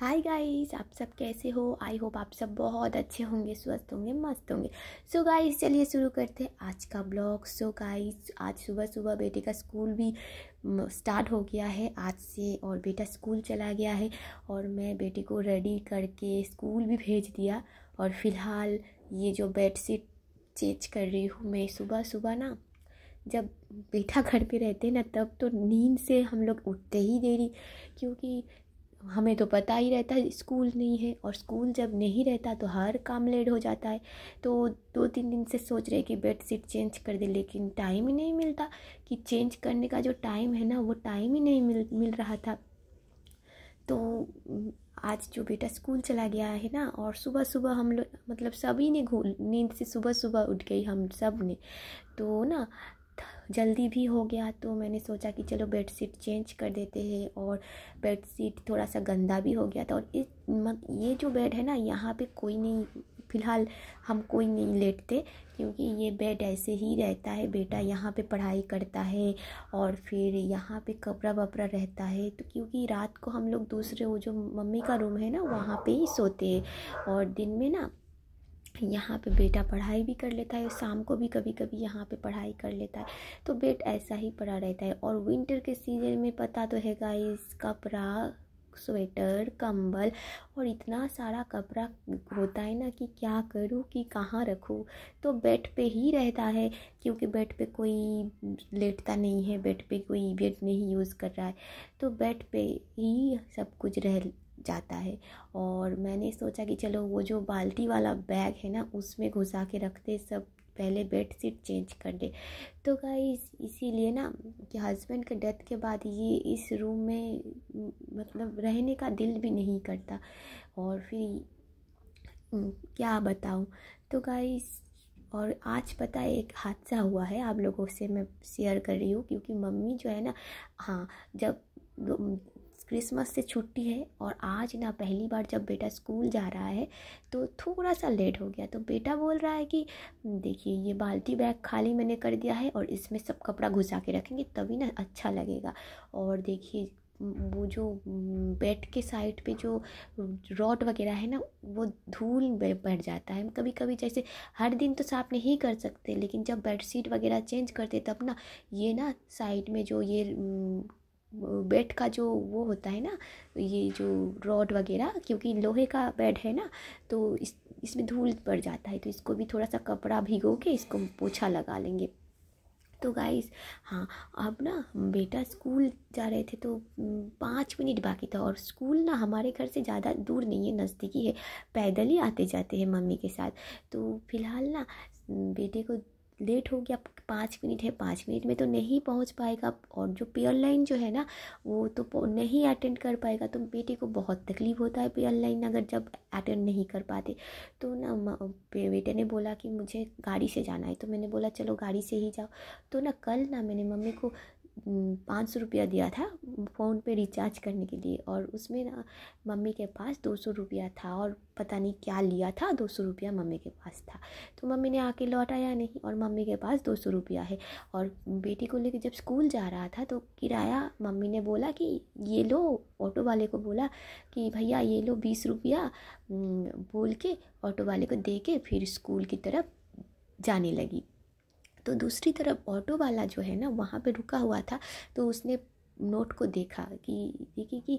hi guys आप सब कैसे हो आई होप आप सब बहुत अच्छे होंगे स्वस्थ होंगे मस्त होंगे सो गाइस चलिए शुरू करते हैं आज का ब्लॉग सो गाइस आज सुबह सुबह बेटे का स्कूल भी स्टार्ट हो गया है आज से और बेटा स्कूल चला गया है और मैं बेटे को रेडी करके स्कूल भी भेज दिया और फिलहाल ये जो बेडशीट चेंज कर रही हूँ मैं सुबह सुबह ना जब बेटा घर पे रहते हैं ना तब तो नींद से हम लोग उठते ही देरी क्योंकि हमें तो पता ही रहता है स्कूल नहीं है और स्कूल जब नहीं रहता तो हर काम लेट हो जाता है तो दो तीन दिन से सोच रहे कि बेड शीट चेंज कर दे लेकिन टाइम ही नहीं मिलता कि चेंज करने का जो टाइम है ना वो टाइम ही नहीं मिल मिल रहा था तो आज जो बेटा स्कूल चला गया है ना और सुबह सुबह हम लोग मतलब सभी ने घूल नींद से सुबह सुबह उठ गई हम सब ने तो ना जल्दी भी हो गया तो मैंने सोचा कि चलो बेड शीट चेंज कर देते हैं और बेड शीट थोड़ा सा गंदा भी हो गया था और इस मत ये जो बेड है ना यहाँ पे कोई नहीं फ़िलहाल हम कोई नहीं लेटते क्योंकि ये बेड ऐसे ही रहता है बेटा यहाँ पे पढ़ाई करता है और फिर यहाँ पे कपड़ा वपड़ा रहता है तो क्योंकि रात को हम लोग दूसरे वो जो मम्मी का रूम है ना वहाँ पे ही सोते हैं और दिन में ना यहाँ पे बेटा पढ़ाई भी कर लेता है और शाम को भी कभी कभी यहाँ पे पढ़ाई कर लेता है तो बेट ऐसा ही पड़ा रहता है और विंटर के सीजन में पता तो है गाइस कपड़ा स्वेटर कंबल और इतना सारा कपड़ा होता है ना कि क्या करूँ कि कहाँ रखूँ तो बेड पे ही रहता है क्योंकि बेड पे कोई लेटता नहीं है बेड पे कोई बेड नहीं यूज़ कर रहा है तो बेड पे ही सब कुछ रह जाता है और मैंने सोचा कि चलो वो जो बाल्टी वाला बैग है ना उसमें घुसा के रखते सब पहले बेड शीट चेंज कर दे तो गाइस इसीलिए ना कि हस्बैंड के डेथ के बाद ये इस रूम में मतलब रहने का दिल भी नहीं करता और फिर क्या बताऊँ तो गाइस और आज पता है एक हादसा हुआ है आप लोगों से मैं शेयर कर रही हूँ क्योंकि मम्मी जो है ना हाँ जब क्रिसमस से छुट्टी है और आज ना पहली बार जब बेटा स्कूल जा रहा है तो थोड़ा सा लेट हो गया तो बेटा बोल रहा है कि देखिए ये बाल्टी बैग खाली मैंने कर दिया है और इसमें सब कपड़ा घुसा के रखेंगे तभी ना अच्छा लगेगा और देखिए वो जो बेड के साइड पे जो रॉड वगैरह है ना वो धूल बैठ जाता है कभी कभी जैसे हर दिन तो साफ नहीं कर सकते लेकिन जब बेडशीट वगैरह चेंज करते तब ना ये ना साइड में जो ये बेड का जो वो होता है ना ये जो रॉड वगैरह क्योंकि लोहे का बेड है ना तो इस इसमें धूल पड़ जाता है तो इसको भी थोड़ा सा कपड़ा भिगो के इसको पोछा लगा लेंगे तो गाइस हाँ अब ना बेटा स्कूल जा रहे थे तो पाँच मिनट बाकी था और स्कूल ना हमारे घर से ज़्यादा दूर नहीं है नज़दीकी है पैदल ही आते जाते हैं मम्मी के साथ तो फिलहाल ना बेटे को लेट हो गया पाँच मिनट है पाँच मिनट में तो नहीं पहुंच पाएगा और जो पेयर लाइन जो है ना वो तो नहीं अटेंड कर पाएगा तो बेटे को बहुत तकलीफ़ होता है पेयर लाइन अगर जब अटेंड नहीं कर पाते तो ना बेटे ने बोला कि मुझे गाड़ी से जाना है तो मैंने बोला चलो गाड़ी से ही जाओ तो ना कल ना मैंने मम्मी को पाँच सौ रुपया दिया था फ़ोन पे रिचार्ज करने के लिए और उसमें ना मम्मी के पास दो सौ रुपया था और पता नहीं क्या लिया था दो सौ रुपया मम्मी के पास था तो मम्मी ने आके लौटाया नहीं और मम्मी के पास दो सौ रुपया है और बेटी को लेकर जब स्कूल जा रहा था तो किराया मम्मी ने बोला कि ये लो ऑटो वाले को बोला कि भैया ये लो बीस रुपया बोल के ऑटो वाले को दे के फिर स्कूल की तरफ जाने लगी तो दूसरी तरफ ऑटो वाला जो है ना वहाँ पे रुका हुआ था तो उसने नोट को देखा कि देखिए कि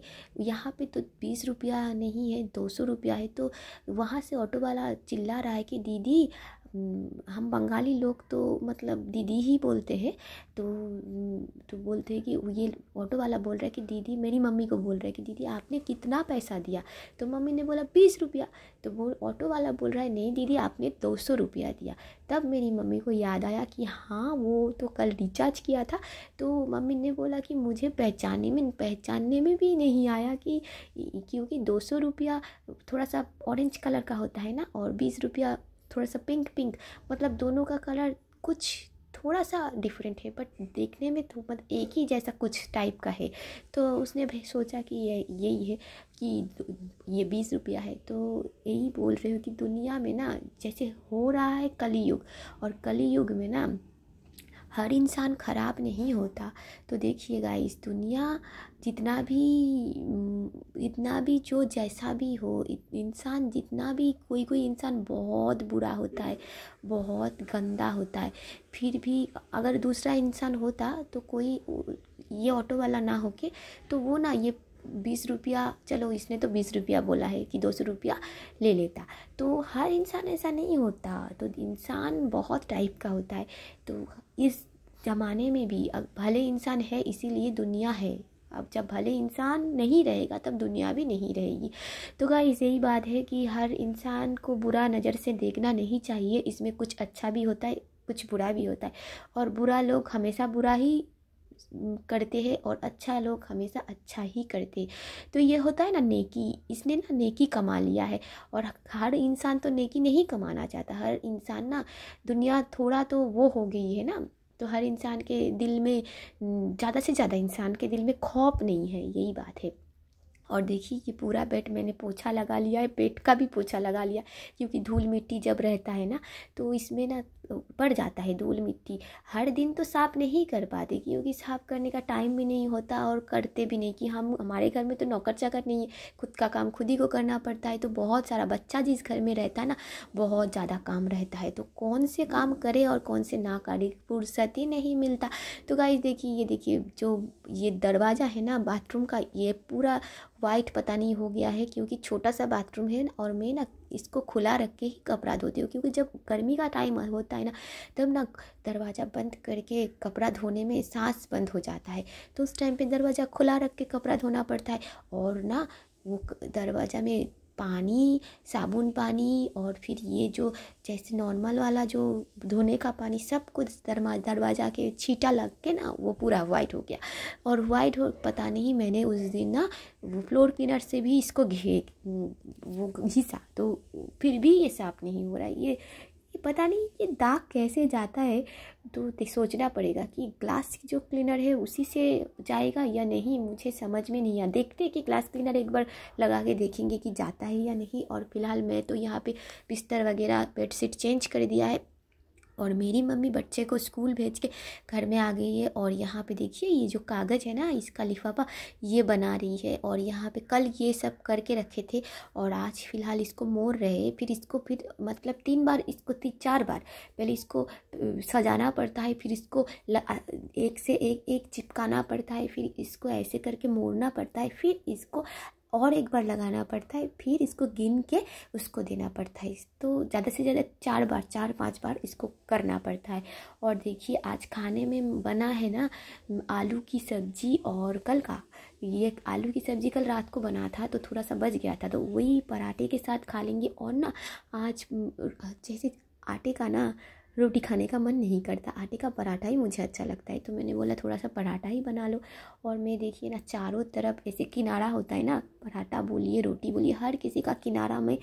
यहाँ पे तो बीस रुपया नहीं है दो सौ रुपया है तो वहाँ से ऑटो वाला चिल्ला रहा है कि दीदी हम्म, हम बंगाली लोग तो मतलब दीदी ही बोलते हैं तो हम्म, तो बोलते हैं कि ये ऑटो वाला बोल रहा है कि दीदी मेरी मम्मी को बोल रहा है कि दीदी आपने कितना पैसा दिया तो मम्मी ने बोला बीस रुपया तो वो ऑटो वाला बोल रहा है नहीं दीदी आपने दो सौ रुपया दिया तब मेरी मम्मी को याद आया कि हाँ वो तो कल रिचार्ज किया था तो मम्मी ने बोला कि मुझे पहचाने में पहचानने में भी नहीं आया कि क्योंकि दो सौ रुपया थोड़ा सा ऑरेंज कलर का होता है ना और बीस रुपया थोड़ा सा पिंक पिंक मतलब दोनों का कलर कुछ थोड़ा सा डिफरेंट है बट देखने में तो मतलब एक ही जैसा कुछ टाइप का है तो उसने भी सोचा कि ये यही है कि ये बीस रुपया है तो यही बोल रहे हो कि दुनिया में ना जैसे हो रहा है कलयुग और कलयुग में ना हर इंसान ख़राब नहीं होता तो देखिएगा इस दुनिया जितना भी इतना भी जो जैसा भी हो इंसान जितना भी कोई कोई इंसान बहुत बुरा होता है बहुत गंदा होता है फिर भी अगर दूसरा इंसान होता तो कोई ये ऑटो वाला ना हो के तो वो ना ये बीस रुपया चलो इसने तो बीस रुपया बोला है कि दो सौ रुपया ले लेता तो हर इंसान ऐसा नहीं होता तो इंसान बहुत टाइप का होता है तो इस ज़माने में भी भले इंसान है इसीलिए दुनिया है अब जब भले इंसान नहीं रहेगा तब दुनिया भी नहीं रहेगी तो गाइस यही बात है कि हर इंसान को बुरा नज़र से देखना नहीं चाहिए इसमें कुछ अच्छा भी होता है कुछ बुरा भी होता है और बुरा लोग हमेशा बुरा ही करते हैं और अच्छा लोग हमेशा अच्छा ही करते तो ये होता है ना नेकी इसने ना नेकी कमा लिया है और हर इंसान तो नेकी नहीं कमाना चाहता हर इंसान ना दुनिया थोड़ा तो वो हो गई है ना तो हर इंसान के दिल में ज़्यादा से ज़्यादा इंसान के दिल में खौफ नहीं है यही बात है और देखिए ये पूरा बेड मैंने पोछा लगा लिया है पेट का भी पोछा लगा लिया क्योंकि धूल मिट्टी जब रहता है ना तो इसमें ना पड़ जाता है धूल मिट्टी हर दिन तो साफ़ नहीं कर पाते क्योंकि साफ़ करने का टाइम भी नहीं होता और करते भी नहीं कि हम हमारे घर में तो नौकर चाकर नहीं है खुद का काम खुद ही को करना पड़ता है तो बहुत सारा बच्चा जिस घर में रहता है ना बहुत ज़्यादा काम रहता है तो कौन से काम करे और कौन से ना करे फुर्सत ही नहीं मिलता तो गाइज देखिए ये देखिए जो ये दरवाज़ा है ना बाथरूम का ये पूरा वाइट पता नहीं हो गया है क्योंकि छोटा सा बाथरूम है और मैं ना इसको खुला रख के ही कपड़ा धोती हूँ क्योंकि जब गर्मी का टाइम होता है ना तब ना दरवाज़ा बंद करके कपड़ा धोने में सांस बंद हो जाता है तो उस टाइम पे दरवाज़ा खुला रख के कपड़ा धोना पड़ता है और ना वो दरवाज़ा में पानी साबुन पानी और फिर ये जो जैसे नॉर्मल वाला जो धोने का पानी सब कुछ दरमा दरवाज़ा के छीटा लग के ना वो पूरा वाइट हो गया और वाइट हो पता नहीं मैंने उस दिन ना वो फ्लोर क्लीनर से भी इसको घे वो घिसा तो फिर भी ये साफ़ नहीं हो रहा ये ये पता नहीं ये दाग कैसे जाता है तो सोचना पड़ेगा कि ग्लास की जो क्लीनर है उसी से जाएगा या नहीं मुझे समझ में नहीं आ देखते कि ग्लास क्लीनर एक बार लगा के देखेंगे कि जाता है या नहीं और फिलहाल मैं तो यहाँ पे बिस्तर वगैरह बेडशीट चेंज कर दिया है और मेरी मम्मी बच्चे को स्कूल भेज के घर में आ गई है और यहाँ पे देखिए ये जो कागज़ है ना इसका लिफाफा ये बना रही है और यहाँ पे कल ये सब करके रखे थे और आज फ़िलहाल इसको मोड़ रहे फिर इसको फिर मतलब तीन बार इसको तीन चार बार पहले इसको सजाना पड़ता है फिर इसको एक से एक एक चिपकाना पड़ता है फिर इसको ऐसे करके मोड़ना पड़ता है फिर इसको और एक बार लगाना पड़ता है फिर इसको गिन के उसको देना पड़ता है तो ज़्यादा से ज़्यादा चार बार चार पांच बार इसको करना पड़ता है और देखिए आज खाने में बना है ना आलू की सब्ज़ी और कल का ये आलू की सब्ज़ी कल रात को बना था तो थोड़ा सा बच गया था तो वही पराठे के साथ खा लेंगे और ना आज जैसे आटे का ना रोटी खाने का मन नहीं करता आटे का पराठा ही मुझे अच्छा लगता है तो मैंने बोला थोड़ा सा पराठा ही बना लो और मैं देखिए ना चारों तरफ ऐसे किनारा होता है ना पराठा बोलिए रोटी बोलिए हर किसी का किनारा मैं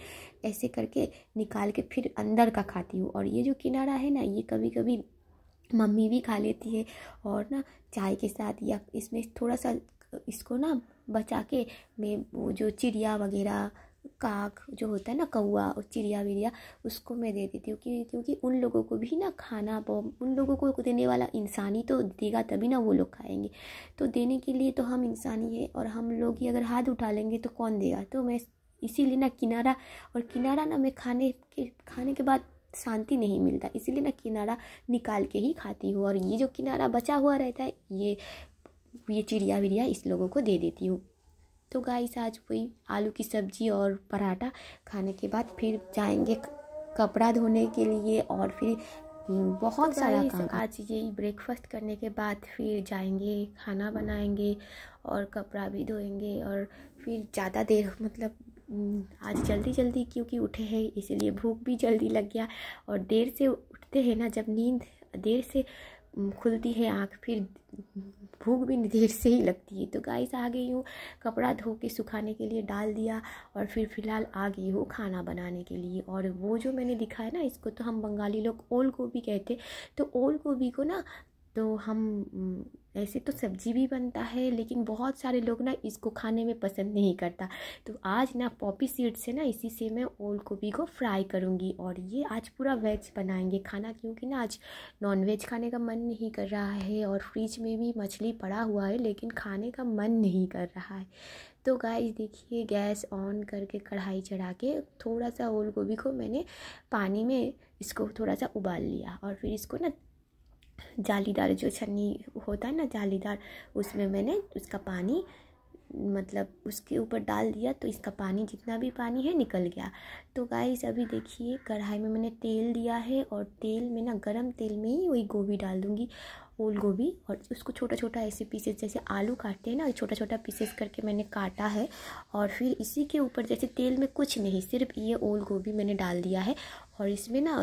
ऐसे करके निकाल के फिर अंदर का खाती हूँ और ये जो किनारा है ना ये कभी कभी मम्मी भी खा लेती है और ना चाय के साथ या इसमें थोड़ा सा इसको ना बचा के मैं वो जो चिड़िया वगैरह काक जो होता है ना कौआ और चिड़िया विड़िया उसको मैं दे देती हूँ क्योंकि क्योंकि उन लोगों को भी ना खाना उन लोगों को देने वाला इंसान ही तो देगा तभी ना वो लोग खाएंगे तो देने के लिए तो हम इंसान ही है और हम लोग ही अगर हाथ उठा लेंगे तो कौन देगा तो मैं इसीलिए ना किनारा और किनारा ना मैं खाने के खाने के बाद शांति नहीं मिलता इसीलिए ना किनारा निकाल के ही खाती हूँ और ये जो किनारा बचा हुआ रहता है ये ये चिड़िया विड़िया इस लोगों को दे देती हूँ तो गाइस आज वही आलू की सब्ज़ी और पराठा खाने के बाद फिर जाएंगे कपड़ा धोने के लिए और फिर हम्म, बहुत तो सारा काम आज यही ब्रेकफास्ट करने के बाद फिर जाएंगे खाना बनाएंगे और कपड़ा भी धोएंगे और फिर ज़्यादा देर मतलब हम्म, आज जल्दी जल्दी क्योंकि उठे हैं इसीलिए भूख भी जल्दी लग गया और देर से उठते हैं ना जब नींद देर से खुलती है आँख फिर भूख भी देर से ही लगती है तो गाइस आ गई हूँ कपड़ा धो के सुखाने के लिए डाल दिया और फिर फ़िलहाल आ गई हूँ खाना बनाने के लिए और वो जो मैंने दिखाया ना इसको तो हम बंगाली लोग ओल गोभी कहते तो ओल गोभी को ना तो हम ऐसे तो सब्जी भी बनता है लेकिन बहुत सारे लोग ना इसको खाने में पसंद नहीं करता तो आज ना पॉपी सीड से ना इसी से मैं ओल गोभी को फ्राई करूँगी और ये आज पूरा वेज बनाएंगे खाना क्योंकि ना आज नॉन वेज खाने का मन नहीं कर रहा है और फ्रिज में भी मछली पड़ा हुआ है लेकिन खाने का मन नहीं कर रहा है तो गाइस देखिए गैस ऑन करके कढ़ाई चढ़ा के थोड़ा सा ओल गोभी को मैंने पानी में इसको थोड़ा सा उबाल लिया और फिर इसको ना जालीदार जो छन्नी होता है ना जालीदार उसमें मैंने उसका पानी मतलब उसके ऊपर डाल दिया तो इसका पानी जितना भी पानी है निकल गया तो गाइस अभी देखिए कढ़ाई में मैंने तेल दिया है और तेल में ना गरम तेल में ही वही गोभी डाल दूँगी फूल गोभी और उसको छोटा छोटा ऐसे पीसेस जैसे आलू काटते हैं ना छोटा छोटा पीसेस करके मैंने काटा है और फिर इसी के ऊपर जैसे तेल में कुछ नहीं सिर्फ ये ओल गोभी मैंने डाल दिया है और इसमें ना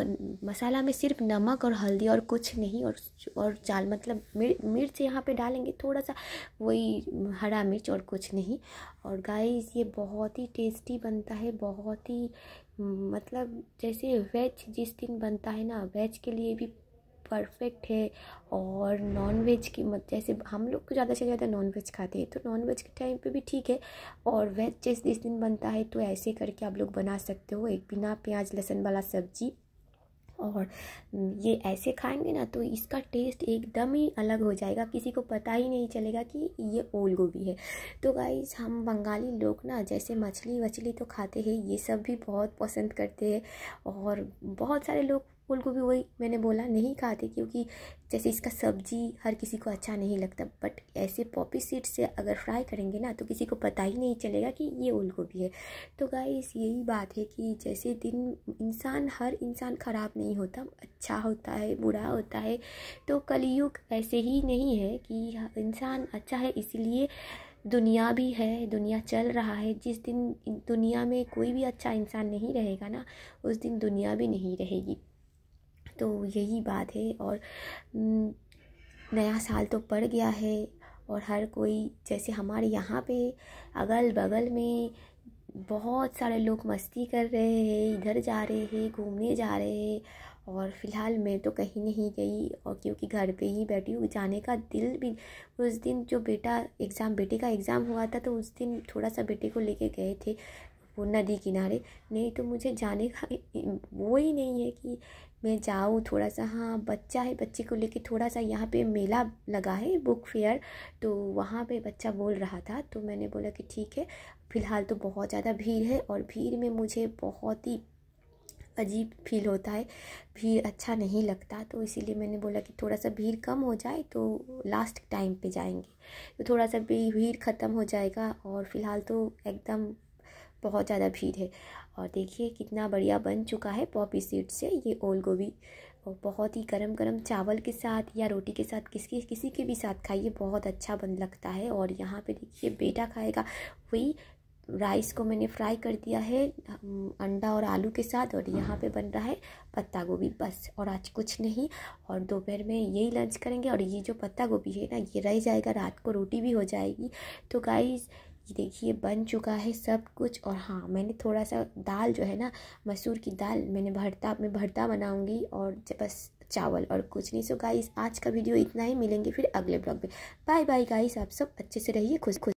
मसाला में सिर्फ नमक और हल्दी और कुछ नहीं और और चाल मतलब मिर, मिर्च यहाँ पे डालेंगे थोड़ा सा वही हरा मिर्च और कुछ नहीं और गाइस ये बहुत ही टेस्टी बनता है बहुत ही मतलब जैसे वेज जिस दिन बनता है ना वेज के लिए भी परफेक्ट है और नॉन वेज की मत जैसे हम लोग ज़्यादा से ज़्यादा नॉन वेज खाते हैं तो नॉन वेज के टाइम पे भी ठीक है और वेज जिस जिस दिन बनता है तो ऐसे करके आप लोग बना सकते हो एक बिना प्याज लहसुन वाला सब्जी और ये ऐसे खाएंगे ना तो इसका टेस्ट एकदम ही अलग हो जाएगा किसी को पता ही नहीं चलेगा कि ये ओल गोभी है तो गाइज हम बंगाली लोग ना जैसे मछली वछली तो खाते हैं ये सब भी बहुत पसंद करते हैं और बहुत सारे लोग फूल गोभी वही मैंने बोला नहीं खाते क्योंकि जैसे इसका सब्जी हर किसी को अच्छा नहीं लगता बट ऐसे पॉपी सीड से अगर फ्राई करेंगे ना तो किसी को पता ही नहीं चलेगा कि ये ओल गोभी है तो गाइस यही बात है कि जैसे दिन इंसान हर इंसान ख़राब नहीं होता अच्छा होता है बुरा होता है तो कलयुग ऐसे ही नहीं है कि इंसान अच्छा है इसीलिए दुनिया भी है दुनिया चल रहा है जिस दिन दुनिया में कोई भी अच्छा इंसान नहीं रहेगा ना उस दिन दुनिया भी नहीं रहेगी तो यही बात है और नया साल तो पड़ गया है और हर कोई जैसे हमारे यहाँ पे अगल बगल में बहुत सारे लोग मस्ती कर रहे हैं इधर जा रहे हैं घूमने जा रहे हैं और फिलहाल मैं तो कहीं नहीं गई और क्योंकि घर पे ही बैठी हूँ जाने का दिल भी उस दिन जो बेटा एग्ज़ाम बेटे का एग्ज़ाम हुआ था तो उस दिन थोड़ा सा बेटे को लेके गए थे वो नदी किनारे नहीं तो मुझे जाने का वो ही नहीं है कि मैं जाऊँ थोड़ा सा हाँ बच्चा है बच्चे को लेके थोड़ा सा यहाँ पे मेला लगा है बुक फेयर तो वहाँ पे बच्चा बोल रहा था तो मैंने बोला कि ठीक है फ़िलहाल तो बहुत ज़्यादा भीड़ है और भीड़ में मुझे बहुत ही अजीब फील होता है भीड़ अच्छा नहीं लगता तो इसीलिए मैंने बोला कि थोड़ा सा भीड़ कम हो जाए तो लास्ट टाइम पे जाएंगे तो थोड़ा सा भीड़ ख़त्म हो जाएगा और फ़िलहाल तो एकदम बहुत ज़्यादा भीड़ है और देखिए कितना बढ़िया बन चुका है पॉपी सीड से ये ओल गोभी बहुत ही गरम गरम चावल के साथ या रोटी के साथ किसी किसी के भी साथ खाइए बहुत अच्छा बन लगता है और यहाँ पे देखिए बेटा खाएगा वही राइस को मैंने फ्राई कर दिया है अंडा और आलू के साथ और यहाँ पे बन रहा है पत्ता गोभी बस और आज कुछ नहीं और दोपहर में यही लंच करेंगे और ये जो पत्ता गोभी है ना ये रह जाएगा रात को रोटी भी हो जाएगी तो गाइज ये देखिए बन चुका है सब कुछ और हाँ मैंने थोड़ा सा दाल जो है ना मसूर की दाल मैंने भरता मैं भरता बनाऊँगी और बस चावल और कुछ नहीं सो गाइस आज का वीडियो इतना ही मिलेंगे फिर अगले ब्लॉग में बाय बाय गाइस आप सब अच्छे से रहिए खुश खुश